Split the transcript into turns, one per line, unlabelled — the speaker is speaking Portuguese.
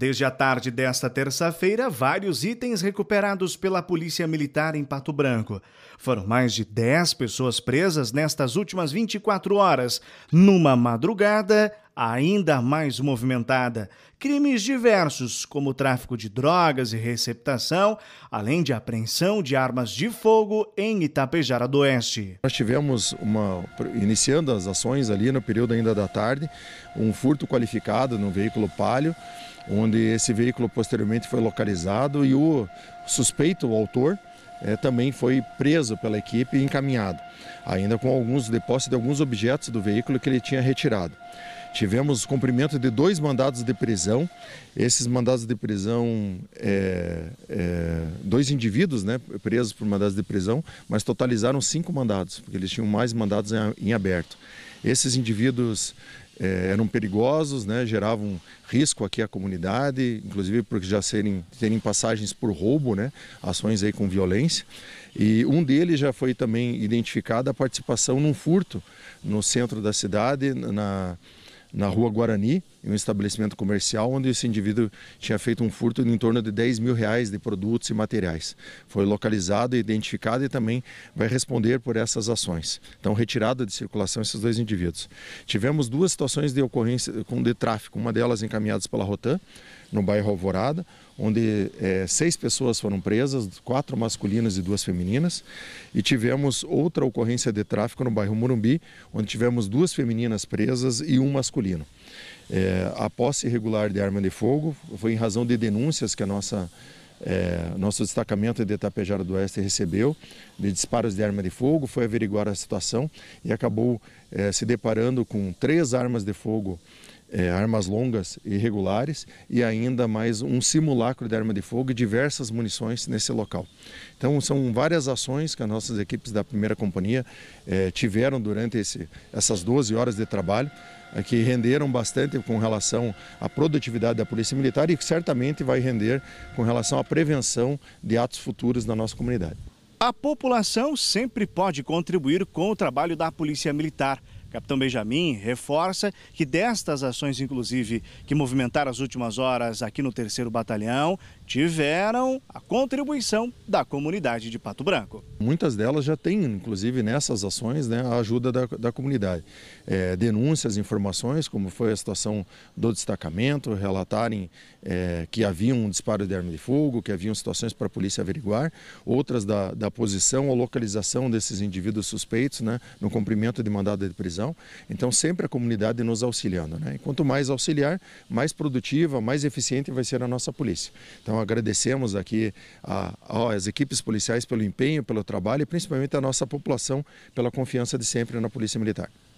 Desde a tarde desta terça-feira, vários itens recuperados pela Polícia Militar em Pato Branco. Foram mais de 10 pessoas presas nestas últimas 24 horas, numa madrugada ainda mais movimentada, crimes diversos, como tráfico de drogas e receptação, além de apreensão de armas
de fogo em Itapejara do Oeste. Nós tivemos, uma, iniciando as ações ali no período ainda da tarde, um furto qualificado no veículo Palio, onde esse veículo posteriormente foi localizado e o suspeito, o autor, é, também foi preso pela equipe e encaminhado, ainda com alguns depósitos de alguns objetos do veículo que ele tinha retirado. Tivemos cumprimento de dois mandados de prisão. Esses mandados de prisão, é, é, dois indivíduos né, presos por mandados de prisão, mas totalizaram cinco mandados, porque eles tinham mais mandados em, em aberto. Esses indivíduos é, eram perigosos, né, geravam risco aqui à comunidade, inclusive porque já serem, terem passagens por roubo, né, ações aí com violência. E um deles já foi também identificado a participação num furto no centro da cidade, na, na Rua Guarani, em um estabelecimento comercial onde esse indivíduo tinha feito um furto de em torno de 10 mil reais de produtos e materiais. Foi localizado, identificado e também vai responder por essas ações. Então, retirada de circulação esses dois indivíduos. Tivemos duas situações de ocorrência de tráfico, uma delas encaminhadas pela Rotan, no bairro Alvorada, onde é, seis pessoas foram presas, quatro masculinas e duas femininas. E tivemos outra ocorrência de tráfico no bairro Murumbi onde tivemos duas femininas presas e um masculino. É, a posse irregular de arma de fogo foi em razão de denúncias que a nossa é, nosso destacamento de Itapejara do Oeste recebeu de disparos de arma de fogo, foi averiguar a situação e acabou é, se deparando com três armas de fogo é, armas longas e regulares e ainda mais um simulacro de arma de fogo e diversas munições nesse local. Então são várias ações que as nossas equipes da primeira companhia é, tiveram durante esse, essas 12 horas de trabalho é, que renderam bastante com relação à produtividade da Polícia Militar e que certamente vai render com relação à prevenção de atos futuros na nossa comunidade.
A população sempre pode contribuir com o trabalho da Polícia Militar capitão Benjamin reforça que destas ações, inclusive, que movimentaram as últimas horas aqui no 3 Batalhão, tiveram a contribuição da comunidade de Pato
Branco muitas delas já têm, inclusive nessas ações, né, a ajuda da, da comunidade. É, denúncias, informações, como foi a situação do destacamento, relatarem é, que havia um disparo de arma de fogo, que haviam situações para a polícia averiguar, outras da, da posição ou localização desses indivíduos suspeitos né, no cumprimento de mandado de prisão. Então, sempre a comunidade nos auxiliando. Né? E quanto mais auxiliar, mais produtiva, mais eficiente vai ser a nossa polícia. Então, agradecemos aqui a, a, as equipes policiais pelo empenho, pelo trabalho trabalho e principalmente a nossa população pela confiança de sempre na Polícia Militar.